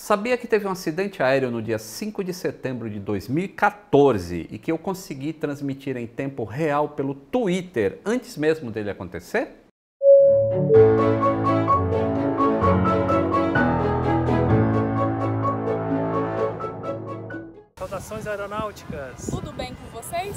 Sabia que teve um acidente aéreo no dia 5 de setembro de 2014 e que eu consegui transmitir em tempo real pelo Twitter antes mesmo dele acontecer? Saudações aeronáuticas! Tudo bem com vocês?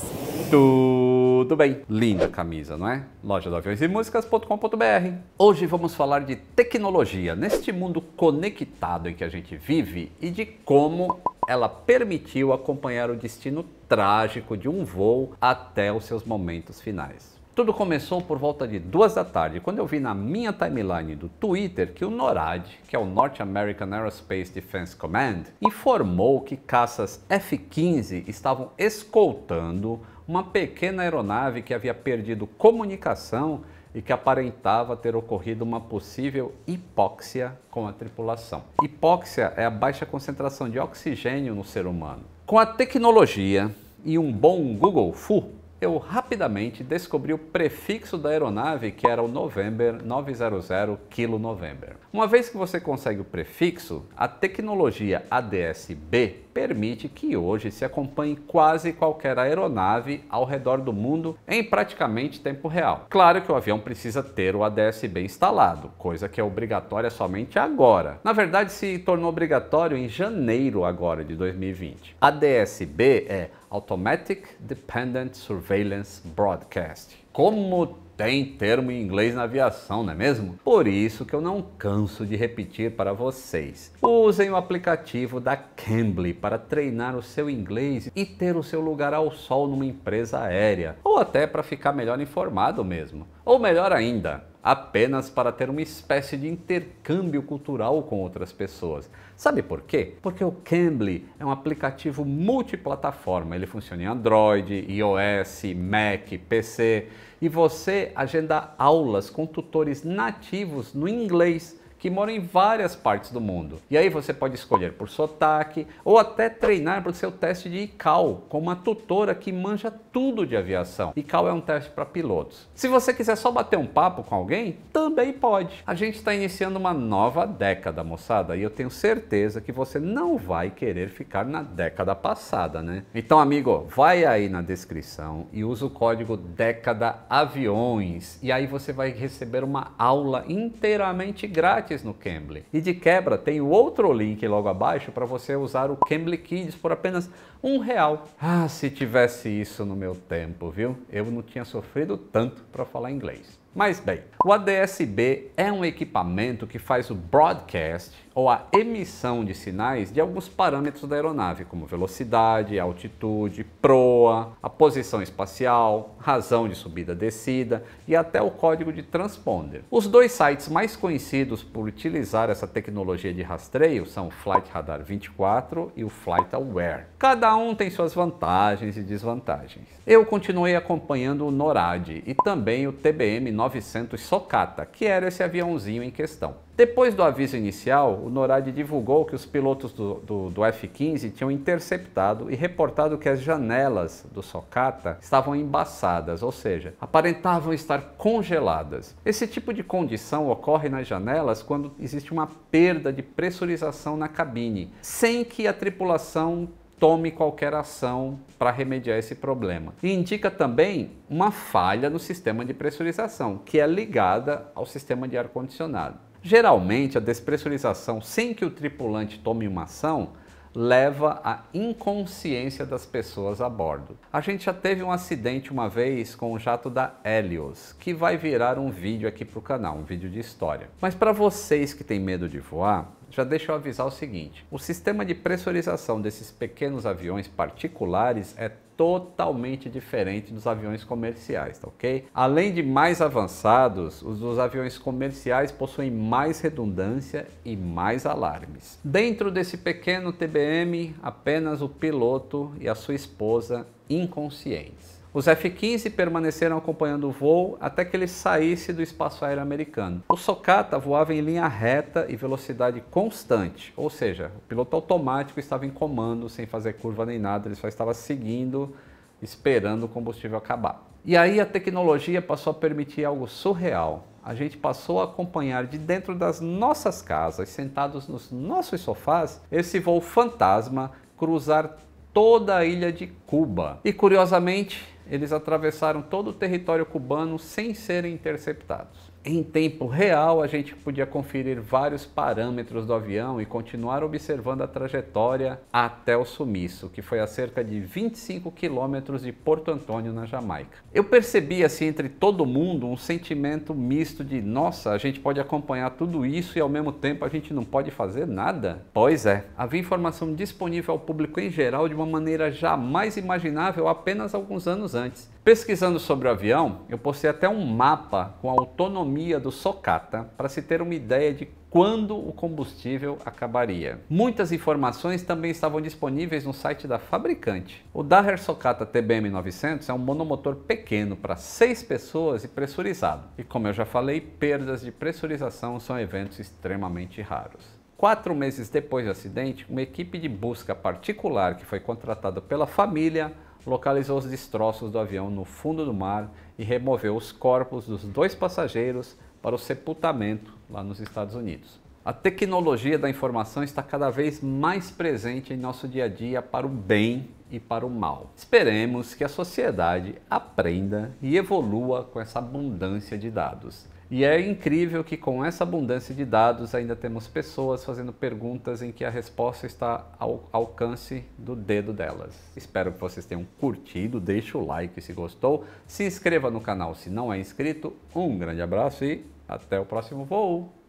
Tudo! Tudo bem. Linda camisa, não é? Loja do aviões e músicas.com.br. Hoje vamos falar de tecnologia neste mundo conectado em que a gente vive e de como ela permitiu acompanhar o destino trágico de um voo até os seus momentos finais. Tudo começou por volta de duas da tarde, quando eu vi na minha timeline do Twitter que o NORAD, que é o North American Aerospace Defense Command, informou que caças F-15 estavam escoltando uma pequena aeronave que havia perdido comunicação e que aparentava ter ocorrido uma possível hipóxia com a tripulação. Hipóxia é a baixa concentração de oxigênio no ser humano. Com a tecnologia e um bom Google Fu, eu rapidamente descobri o prefixo da aeronave que era o November 900 Kilo November. Uma vez que você consegue o prefixo, a tecnologia ADS-B permite que hoje se acompanhe quase qualquer aeronave ao redor do mundo em praticamente tempo real. Claro que o avião precisa ter o ADS-B instalado, coisa que é obrigatória somente agora. Na verdade, se tornou obrigatório em janeiro agora de 2020. ADS-B é Automatic Dependent Surveillance Broadcast. Como tem termo em inglês na aviação, não é mesmo? Por isso que eu não canso de repetir para vocês. Usem o aplicativo da Cambly para treinar o seu inglês e ter o seu lugar ao sol numa empresa aérea, ou até para ficar melhor informado mesmo. Ou melhor ainda, apenas para ter uma espécie de intercâmbio cultural com outras pessoas. Sabe por quê? Porque o Cambly é um aplicativo multiplataforma. Ele funciona em Android, iOS, Mac, PC e você agenda aulas com tutores nativos no inglês que moram em várias partes do mundo. E aí você pode escolher por sotaque ou até treinar para o seu teste de ICAO com uma tutora que manja tudo de aviação. ICAO é um teste para pilotos. Se você quiser só bater um papo com alguém, também pode. A gente está iniciando uma nova década, moçada, e eu tenho certeza que você não vai querer ficar na década passada, né? Então, amigo, vai aí na descrição e usa o código década aviões e aí você vai receber uma aula inteiramente grátis grátis no Cambly. E de quebra tem o outro link logo abaixo para você usar o Cambly Kids por apenas um real. Ah, se tivesse isso no meu tempo, viu? Eu não tinha sofrido tanto para falar inglês. Mas bem, o ADS-B é um equipamento que faz o broadcast ou a emissão de sinais de alguns parâmetros da aeronave, como velocidade, altitude, proa, a posição espacial, razão de subida-descida e até o código de transponder. Os dois sites mais conhecidos por utilizar essa tecnologia de rastreio são o Flight Radar 24 e o Flight Aware. Cada um tem suas vantagens e desvantagens. Eu continuei acompanhando o NORAD e também o TBM 9 900 Socata, que era esse aviãozinho em questão. Depois do aviso inicial, o NORAD divulgou que os pilotos do, do, do F-15 tinham interceptado e reportado que as janelas do Socata estavam embaçadas, ou seja, aparentavam estar congeladas. Esse tipo de condição ocorre nas janelas quando existe uma perda de pressurização na cabine, sem que a tripulação tome qualquer ação para remediar esse problema. E indica também uma falha no sistema de pressurização, que é ligada ao sistema de ar-condicionado. Geralmente, a despressurização, sem que o tripulante tome uma ação, leva à inconsciência das pessoas a bordo. A gente já teve um acidente uma vez com o jato da Helios, que vai virar um vídeo aqui para o canal, um vídeo de história. Mas para vocês que têm medo de voar, já deixa eu avisar o seguinte: o sistema de pressurização desses pequenos aviões particulares é totalmente diferente dos aviões comerciais, tá ok? Além de mais avançados, os dos aviões comerciais possuem mais redundância e mais alarmes. Dentro desse pequeno TBM, apenas o piloto e a sua esposa inconscientes. Os F-15 permaneceram acompanhando o voo até que ele saísse do espaço aéreo americano. O Socata voava em linha reta e velocidade constante, ou seja, o piloto automático estava em comando, sem fazer curva nem nada, ele só estava seguindo, esperando o combustível acabar. E aí a tecnologia passou a permitir algo surreal. A gente passou a acompanhar de dentro das nossas casas, sentados nos nossos sofás, esse voo fantasma cruzar toda a ilha de Cuba. E curiosamente, eles atravessaram todo o território cubano sem serem interceptados em tempo real a gente podia conferir vários parâmetros do avião e continuar observando a trajetória até o sumiço, que foi a cerca de 25 quilômetros de Porto Antônio, na Jamaica. Eu percebi assim entre todo mundo um sentimento misto de nossa, a gente pode acompanhar tudo isso e ao mesmo tempo a gente não pode fazer nada? Pois é, havia informação disponível ao público em geral de uma maneira jamais imaginável apenas alguns anos antes. Pesquisando sobre o avião, eu postei até um mapa com a autonomia do Socata para se ter uma ideia de quando o combustível acabaria. Muitas informações também estavam disponíveis no site da fabricante. O Daher Socata TBM 900 é um monomotor pequeno para seis pessoas e pressurizado. E como eu já falei, perdas de pressurização são eventos extremamente raros. Quatro meses depois do acidente, uma equipe de busca particular que foi contratada pela família localizou os destroços do avião no fundo do mar e removeu os corpos dos dois passageiros para o sepultamento lá nos Estados Unidos. A tecnologia da informação está cada vez mais presente em nosso dia a dia para o bem e para o mal. Esperemos que a sociedade aprenda e evolua com essa abundância de dados. E é incrível que com essa abundância de dados ainda temos pessoas fazendo perguntas em que a resposta está ao alcance do dedo delas. Espero que vocês tenham curtido, deixe o like se gostou, se inscreva no canal se não é inscrito. Um grande abraço e até o próximo voo!